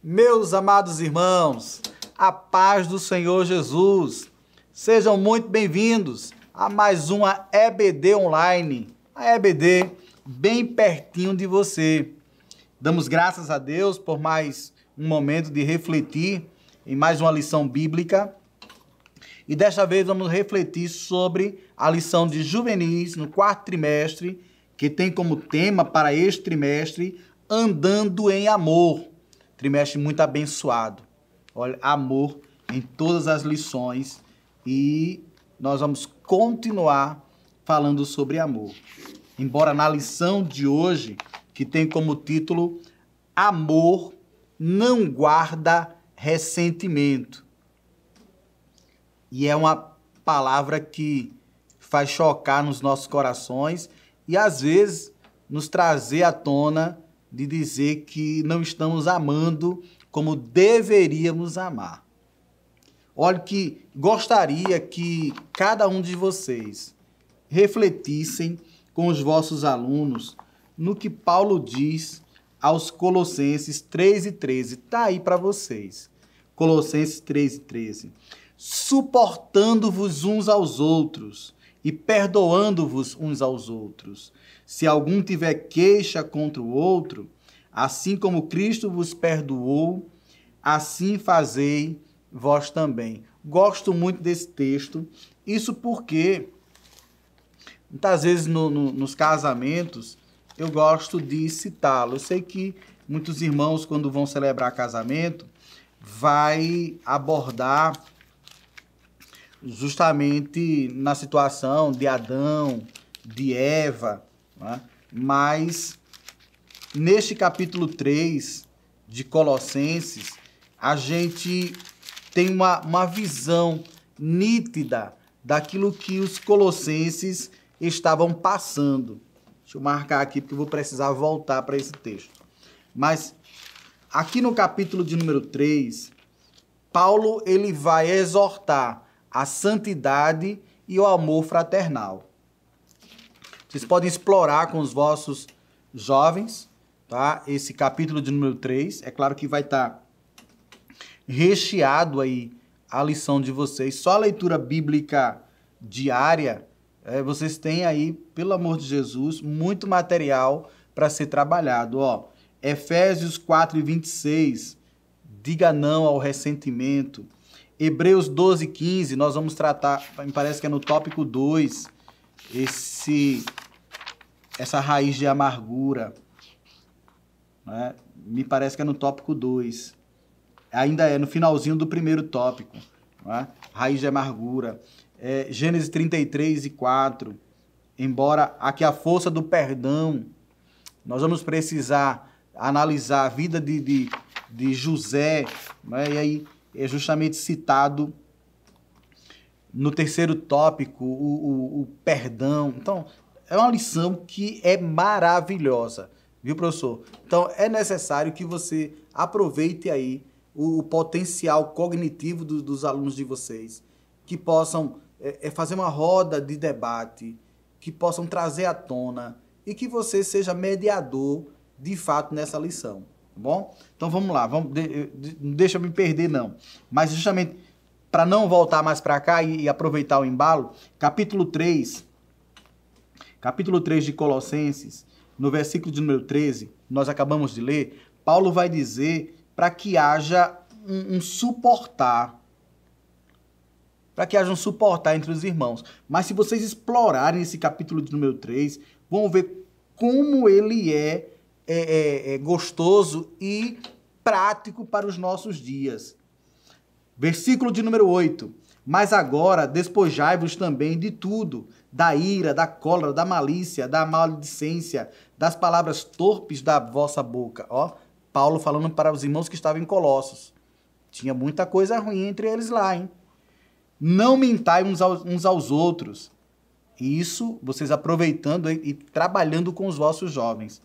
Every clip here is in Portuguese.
Meus amados irmãos, a paz do Senhor Jesus. Sejam muito bem-vindos a mais uma EBD Online. A EBD bem pertinho de você. Damos graças a Deus por mais um momento de refletir em mais uma lição bíblica. E desta vez vamos refletir sobre a lição de juvenis no quarto trimestre, que tem como tema para este trimestre Andando em Amor trimestre muito abençoado. Olha, amor em todas as lições e nós vamos continuar falando sobre amor. Embora na lição de hoje, que tem como título Amor não guarda ressentimento. E é uma palavra que faz chocar nos nossos corações e às vezes nos trazer à tona de dizer que não estamos amando como deveríamos amar. Olha que gostaria que cada um de vocês refletissem com os vossos alunos no que Paulo diz aos Colossenses 3 e 13. Tá aí para vocês. Colossenses 3 e 13. Suportando-vos uns aos outros e perdoando-vos uns aos outros, se algum tiver queixa contra o outro, assim como Cristo vos perdoou, assim fazei vós também. Gosto muito desse texto, isso porque muitas vezes no, no, nos casamentos eu gosto de citá-lo. Eu sei que muitos irmãos, quando vão celebrar casamento, vai abordar justamente na situação de Adão, de Eva, né? Mas neste capítulo 3 de Colossenses, a gente tem uma, uma visão nítida daquilo que os colossenses estavam passando. Deixa eu marcar aqui porque eu vou precisar voltar para esse texto. Mas aqui no capítulo de número 3, Paulo ele vai exortar a santidade e o amor fraternal. Vocês podem explorar com os vossos jovens, tá? Esse capítulo de número 3. É claro que vai estar tá recheado aí a lição de vocês. Só a leitura bíblica diária, é, vocês têm aí, pelo amor de Jesus, muito material para ser trabalhado, ó. Efésios 4 e 26, diga não ao ressentimento. Hebreus 12 e 15, nós vamos tratar, me parece que é no tópico 2, esse essa raiz de amargura. Né? Me parece que é no tópico 2. Ainda é no finalzinho do primeiro tópico. Né? Raiz de amargura. É, Gênesis 33 e 4. Embora aqui a força do perdão, nós vamos precisar analisar a vida de, de, de José, né? e aí é justamente citado no terceiro tópico, o, o, o perdão. Então, é uma lição que é maravilhosa, viu, professor? Então, é necessário que você aproveite aí o, potencial cognitivo do, dos alunos de vocês, que possam é, é, fazer uma roda de debate, que possam trazer à tona e que você seja mediador de fato nessa lição, tá bom? Então vamos lá, vamos, de, de, não deixa eu me perder não, mas justamente para não voltar mais para cá e, e aproveitar o embalo, capítulo 3, capítulo 3 de Colossenses, no versículo de número 13, nós acabamos de ler, Paulo vai dizer para que haja um, um suportar, para que haja um suportar entre os irmãos. Mas se vocês explorarem esse capítulo de número 3, vão ver como ele é, é, é, é gostoso e prático para os nossos dias. Versículo de número 8. Mas agora despojai-vos também de tudo: da ira, da cólera, da malícia, da maledicência, das palavras torpes da vossa boca. Ó, Paulo falando para os irmãos que estavam em Colossos. Tinha muita coisa ruim entre eles lá, hein? Não mintai uns aos, uns aos outros. Isso vocês aproveitando e, e trabalhando com os vossos jovens.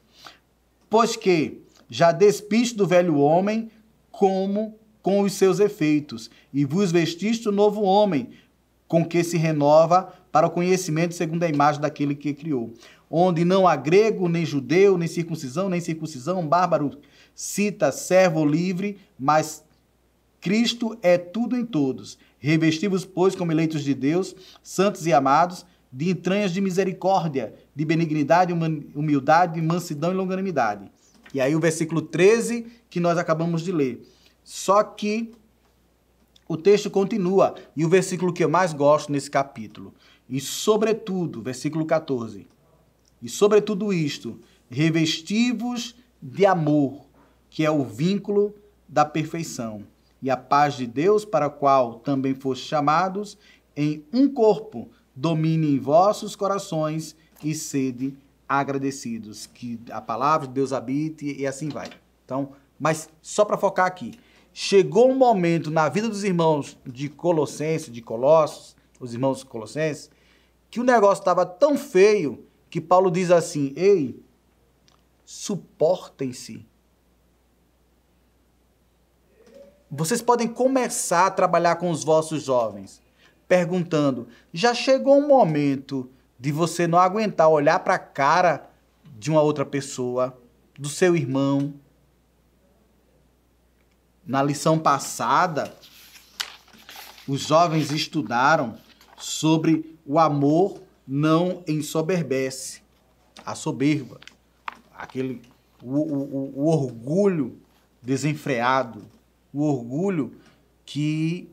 Pois que já despiste do velho homem, como com os seus efeitos, e vos vestiste o novo homem, com que se renova para o conhecimento segundo a imagem daquele que criou. Onde não há grego, nem judeu, nem circuncisão, nem circuncisão, bárbaro, cita, servo livre, mas Cristo é tudo em todos. Revesti-vos, pois, como eleitos de Deus, santos e amados, de entranhas de misericórdia, de benignidade, humildade, mansidão e longanimidade. E aí o versículo 13 que nós acabamos de ler. Só que o texto continua, e o versículo que eu mais gosto nesse capítulo, e sobretudo, versículo 14, e sobretudo isto, revestivos de amor, que é o vínculo da perfeição, e a paz de Deus, para a qual também foste chamados, em um corpo, domine em vossos corações e sede agradecidos. Que a palavra de Deus habite e assim vai. Então, mas só para focar aqui, chegou um momento na vida dos irmãos de Colossenses, de Colossos, os irmãos Colossenses, que o negócio estava tão feio que Paulo diz assim: ei, suportem-se. Vocês podem começar a trabalhar com os vossos jovens, perguntando: já chegou um momento de você não aguentar olhar para a cara de uma outra pessoa, do seu irmão, na lição passada, os jovens estudaram sobre o amor não ensoberbece, a soberba, aquele o, o, o orgulho desenfreado, o orgulho que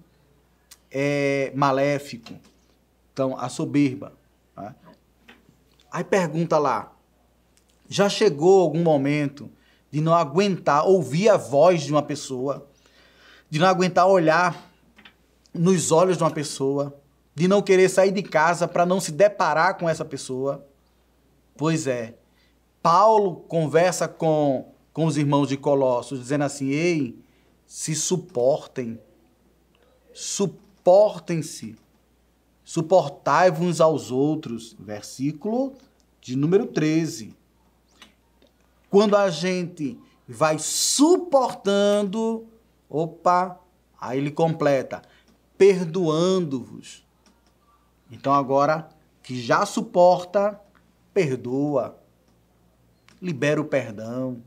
é maléfico. Então, a soberba. Tá? Aí pergunta lá: já chegou algum momento de não aguentar ouvir a voz de uma pessoa, de não aguentar olhar nos olhos de uma pessoa, de não querer sair de casa para não se deparar com essa pessoa. Pois é, Paulo conversa com, com os irmãos de Colossos, dizendo assim: ei, se suportem, suportem-se, suportai-vos aos outros. Versículo de número 13. Quando a gente vai suportando, opa, aí ele completa, perdoando-vos. Então agora que já suporta, perdoa. Libera o perdão.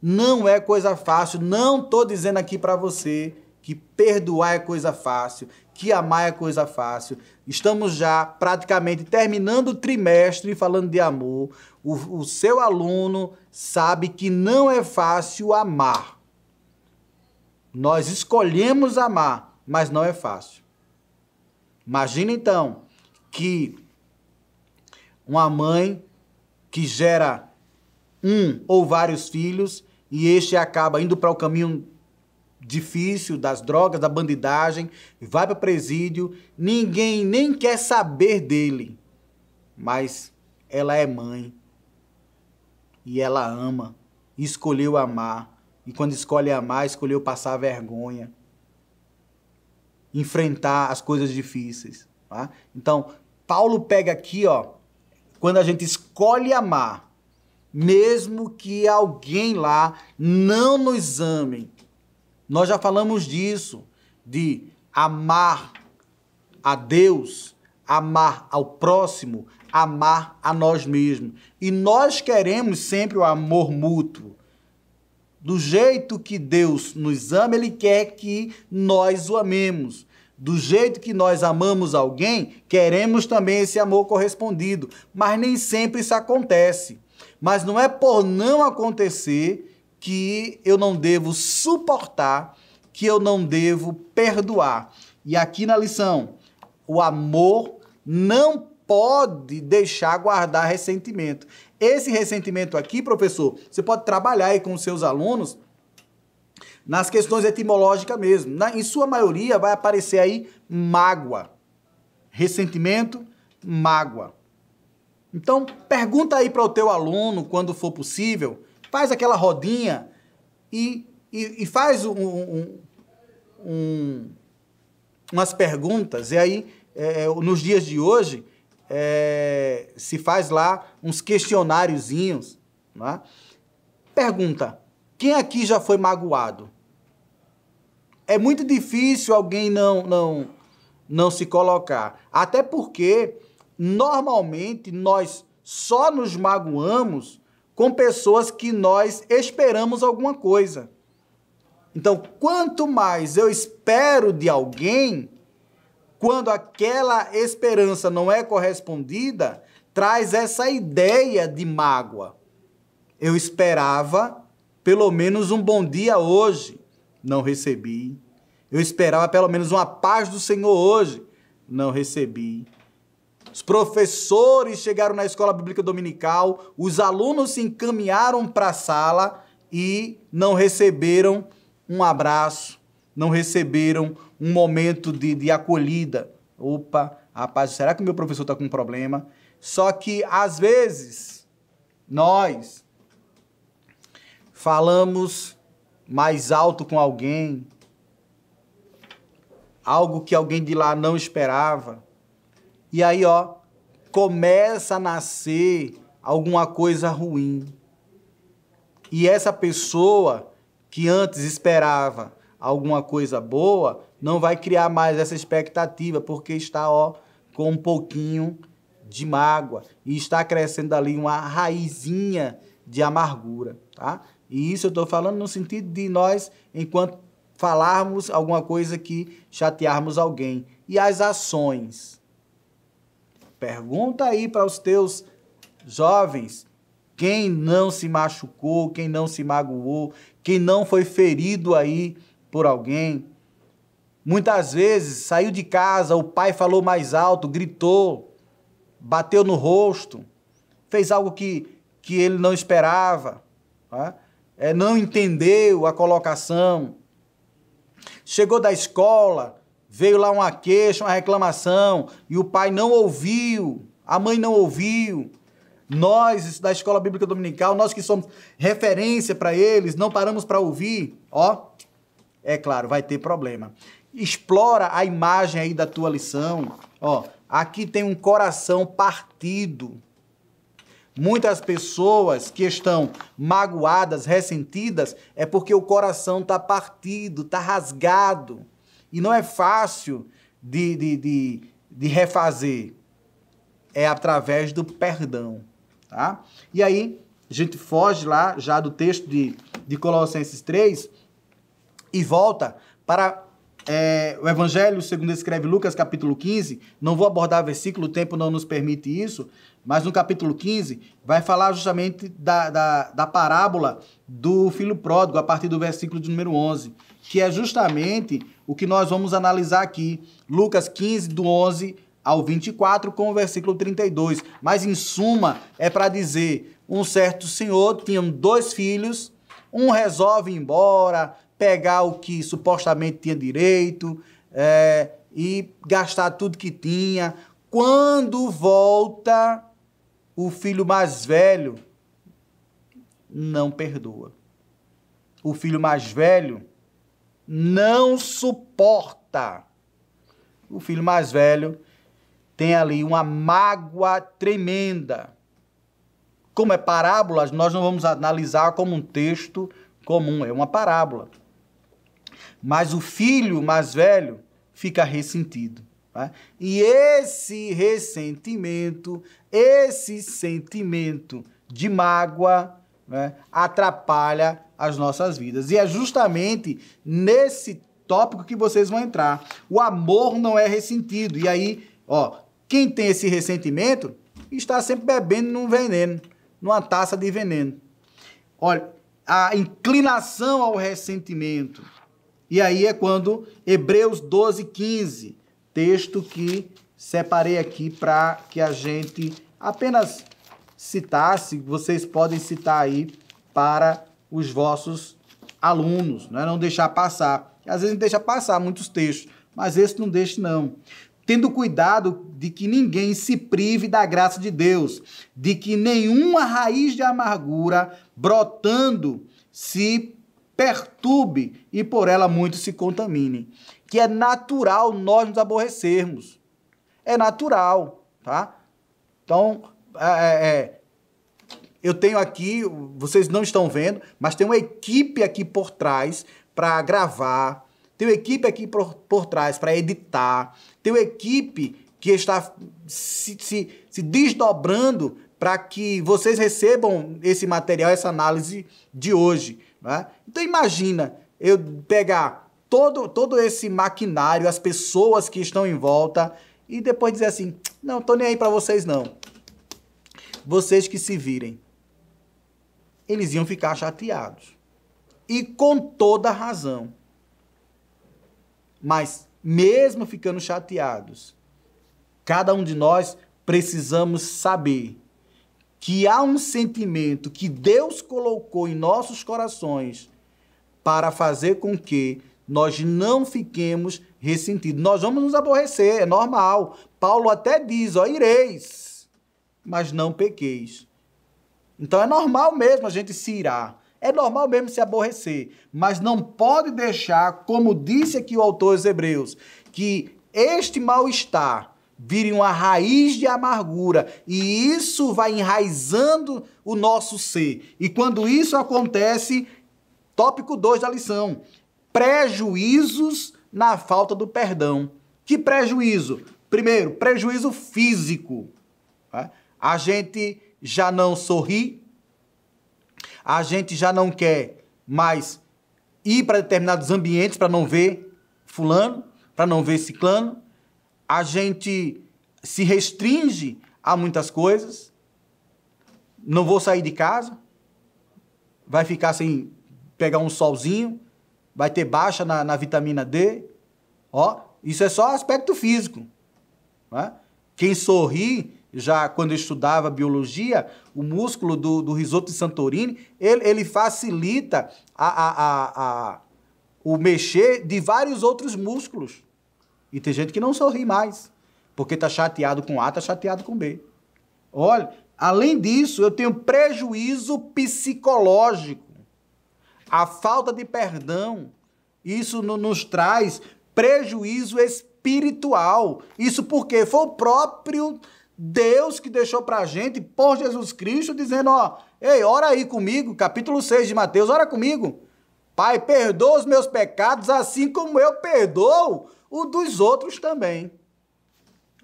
Não é coisa fácil, não tô dizendo aqui para você que perdoar é coisa fácil, que amar é coisa fácil. Estamos já praticamente terminando o trimestre falando de amor. O, o seu aluno sabe que não é fácil amar. Nós escolhemos amar, mas não é fácil. Imagina então que uma mãe que gera um ou vários filhos e este acaba indo para o caminho difícil, das drogas, da bandidagem, vai para presídio, ninguém nem quer saber dele. Mas ela é mãe e ela ama, e escolheu amar. E quando escolhe amar, escolheu passar vergonha, enfrentar as coisas difíceis. Tá? Então, Paulo pega aqui, ó, quando a gente escolhe amar, mesmo que alguém lá não nos ame, nós já falamos disso, de amar a Deus, amar ao próximo, amar a nós mesmos. E nós queremos sempre o amor mútuo. Do jeito que Deus nos ama, Ele quer que nós o amemos. Do jeito que nós amamos alguém, queremos também esse amor correspondido. Mas nem sempre isso acontece. Mas não é por não acontecer que eu não devo suportar, que eu não devo perdoar. E aqui na lição, o amor não pode deixar guardar ressentimento. Esse ressentimento aqui, professor, você pode trabalhar aí com os seus alunos nas questões etimológicas mesmo. Na, em sua maioria vai aparecer aí mágoa. Ressentimento, mágoa. Então, pergunta aí para o teu aluno, quando for possível, faz aquela rodinha e, e, e faz um, um, um, umas perguntas. E aí, é, é, nos dias de hoje, é, se faz lá uns questionáriozinhos. Né? Pergunta: quem aqui já foi magoado? É muito difícil alguém não, não, não se colocar. Até porque, normalmente, nós só nos magoamos com pessoas que nós esperamos alguma coisa. Então, quanto mais eu espero de alguém, quando aquela esperança não é correspondida, traz essa ideia de mágoa. Eu esperava pelo menos um bom dia hoje, não recebi. Eu esperava pelo menos uma paz do Senhor hoje, não recebi. Os professores chegaram na escola bíblica dominical, os alunos se encaminharam para a sala e não receberam um abraço, não receberam um momento de, de acolhida. Opa, rapaz, será que o meu professor está com um problema? Só que, às vezes, nós falamos mais alto com alguém, algo que alguém de lá não esperava e aí, ó, começa a nascer alguma coisa ruim. E essa pessoa que antes esperava alguma coisa boa, não vai criar mais essa expectativa, porque está ó, com um pouquinho de mágoa e está crescendo ali uma raizinha de amargura, tá? E isso eu estou falando no sentido de nós, enquanto falarmos alguma coisa que chatearmos alguém. E as ações? Pergunta aí para os teus jovens quem não se machucou, quem não se magoou, quem não foi ferido aí por alguém. Muitas vezes saiu de casa, o pai falou mais alto, gritou, bateu no rosto, fez algo que, que ele não esperava, tá? é, não entendeu a colocação. Chegou da escola, veio lá uma queixa, uma reclamação, e o pai não ouviu, a mãe não ouviu. Nós, da Escola Bíblica Dominical, nós que somos referência para eles, não paramos para ouvir, ó, é claro, vai ter problema. Explora a imagem aí da tua lição, ó, aqui tem um coração partido. Muitas pessoas que estão magoadas, ressentidas, é porque o coração está partido, está rasgado e não é fácil de, de, de, de refazer. É através do perdão. Tá? E aí, a gente foge lá já do texto de, de Colossenses 3 e volta para é, o Evangelho, segundo escreve Lucas, capítulo 15, não vou abordar versículo, o tempo não nos permite isso, mas no capítulo 15 vai falar justamente da, da, da parábola do filho pródigo, a partir do versículo de número 11 que é justamente o que nós vamos analisar aqui. Lucas 15, do 11 ao 24, com o versículo 32. Mas, em suma, é para dizer: um certo senhor tinha dois filhos, um resolve ir embora, pegar o que supostamente tinha direito é, e gastar tudo que tinha. Quando volta, o filho mais velho não perdoa. O filho mais velho não suporta. O filho mais velho tem ali uma mágoa tremenda. Como é parábolas, nós não vamos analisar como um texto comum, é uma parábola. Mas o filho mais velho fica ressentido. Né? E esse ressentimento, esse sentimento de mágoa, né, atrapalha as nossas vidas. E é justamente nesse tópico que vocês vão entrar. O amor não é ressentido. E aí, ó, quem tem esse ressentimento está sempre bebendo num veneno, numa taça de veneno. Olha, a inclinação ao ressentimento. E aí é quando Hebreus 12, 15, texto que separei aqui para que a gente apenas citasse, vocês podem citar aí para os vossos alunos, né? não deixar passar. Às vezes deixa passar muitos textos, mas esse não deixe não. Tendo cuidado de que ninguém se prive da graça de Deus, de que nenhuma raiz de amargura brotando se perturbe e por ela muito se contamine. Que é natural nós nos aborrecermos. É natural, tá? Então, ah, é, é, eu tenho aqui, vocês não estão vendo, mas tem uma equipe aqui por trás para gravar, tem uma equipe aqui por, por trás para editar, tem uma equipe que está se, se, se desdobrando para que vocês recebam esse material, essa análise de hoje. Né? Então imagina eu pegar todo, todo esse maquinário, as pessoas que estão em volta e depois dizer assim, não, tô nem aí para vocês não vocês que se virem. Eles iam ficar chateados. E com toda razão. Mas, mesmo ficando chateados, cada um de nós precisamos saber que há um sentimento que Deus colocou em nossos corações para fazer com que nós não fiquemos ressentidos. Nós vamos nos aborrecer, é normal. Paulo até diz, ó, ireis mas não pequeis. Então é normal mesmo a gente se irar. É normal mesmo se aborrecer, mas não pode deixar, como disse aqui o autor dos Hebreus, que este mal-estar vire uma raiz de amargura e isso vai enraizando o nosso ser. E quando isso acontece, tópico 2 da lição: prejuízos na falta do perdão. Que prejuízo? Primeiro, prejuízo físico. Tá? A gente já não sorri, a gente já não quer mais ir para determinados ambientes para não ver fulano, para não ver ciclano. A gente se restringe a muitas coisas. Não vou sair de casa. Vai ficar sem pegar um solzinho. Vai ter baixa na, na vitamina D. Ó, isso é só aspecto físico. Né? Quem sorri já quando eu estudava biologia, o músculo do, do risoto de Santorini, ele, ele facilita a, a, a, a, o mexer de vários outros músculos. E tem gente que não sorri mais, porque está chateado com A, está chateado com B. Olha, além disso, eu tenho prejuízo psicológico. A falta de perdão, isso no, nos traz prejuízo espiritual. Isso porque foi o próprio Deus que deixou para a gente, por Jesus Cristo, dizendo, ó, ei, ora aí comigo, capítulo 6 de Mateus, ora comigo. Pai, perdoa os meus pecados, assim como eu perdoo o dos outros também.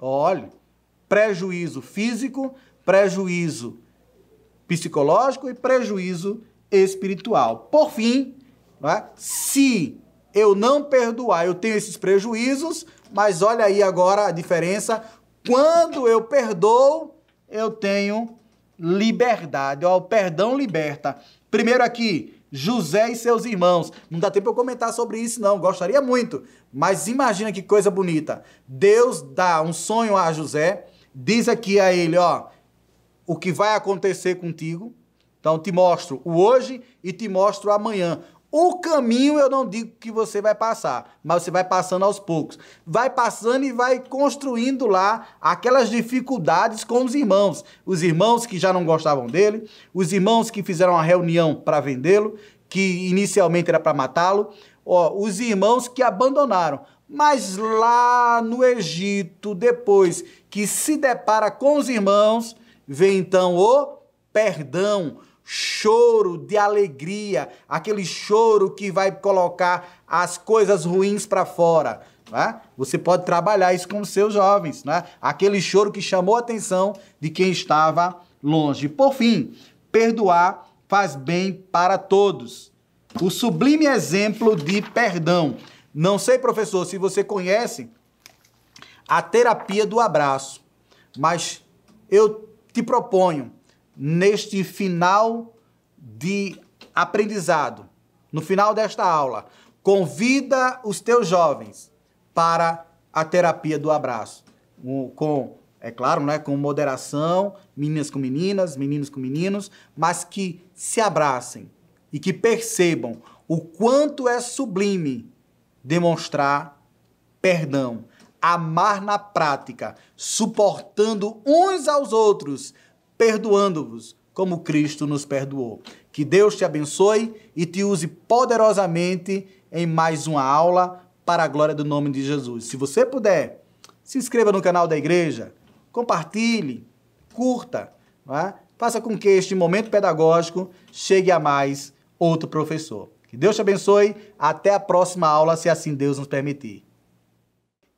Olha, prejuízo físico, prejuízo psicológico e prejuízo espiritual. Por fim, é? se eu não perdoar, eu tenho esses prejuízos, mas olha aí agora a diferença quando eu perdoo, eu tenho liberdade. Ó, o perdão liberta. Primeiro aqui, José e seus irmãos. Não dá tempo para eu comentar sobre isso, não. Gostaria muito. Mas imagina que coisa bonita. Deus dá um sonho a José, diz aqui a ele, ó, o que vai acontecer contigo. Então, te mostro o hoje e te mostro o amanhã. O caminho eu não digo que você vai passar, mas você vai passando aos poucos. Vai passando e vai construindo lá aquelas dificuldades com os irmãos. Os irmãos que já não gostavam dele, os irmãos que fizeram uma reunião para vendê-lo, que inicialmente era para matá-lo, os irmãos que abandonaram. Mas lá no Egito, depois que se depara com os irmãos, vem então o perdão choro de alegria, aquele choro que vai colocar as coisas ruins para fora. né? Você pode trabalhar isso com os seus jovens, né? aquele choro que chamou a atenção de quem estava longe. Por fim, perdoar faz bem para todos. O sublime exemplo de perdão. Não sei, professor, se você conhece a terapia do abraço, mas eu te proponho neste final de aprendizado, no final desta aula, convida os teus jovens para a terapia do abraço, com é claro, né, com moderação, meninas com meninas, meninos com meninos, mas que se abracem e que percebam o quanto é sublime demonstrar perdão, amar na prática, suportando uns aos outros perdoando-vos como Cristo nos perdoou. Que Deus te abençoe e te use poderosamente em mais uma aula para a glória do nome de Jesus. Se você puder, se inscreva no canal da igreja, compartilhe, curta, é? faça com que este momento pedagógico chegue a mais outro professor. Que Deus te abençoe. Até a próxima aula, se assim Deus nos permitir.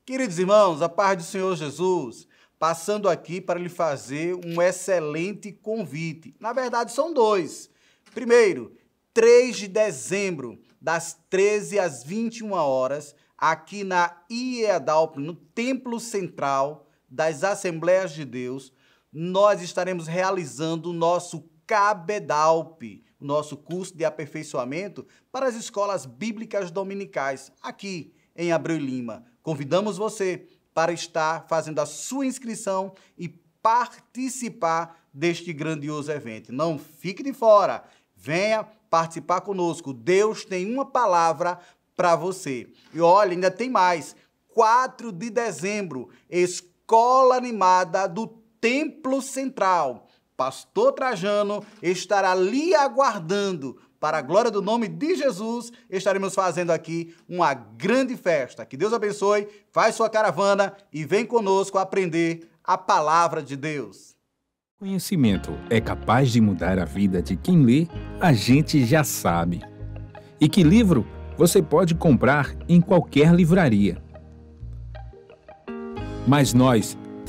Queridos irmãos, a paz do Senhor Jesus passando aqui para lhe fazer um excelente convite. Na verdade, são dois. Primeiro, 3 de dezembro, das 13 às 21 horas, aqui na IEADALP, no Templo Central das Assembleias de Deus, nós estaremos realizando o nosso Cabedalp, o nosso curso de aperfeiçoamento para as escolas bíblicas dominicais, aqui em Abreu e Lima. Convidamos você para estar fazendo a sua inscrição e participar deste grandioso evento. Não fique de fora, venha participar conosco. Deus tem uma palavra para você. E olha, ainda tem mais. 4 de dezembro, Escola Animada do Templo Central. Pastor Trajano estará ali aguardando para a glória do nome de Jesus, estaremos fazendo aqui uma grande festa. Que Deus abençoe, faz sua caravana e vem conosco aprender a palavra de Deus. Conhecimento é capaz de mudar a vida de quem lê, a gente já sabe. E que livro você pode comprar em qualquer livraria. Mas nós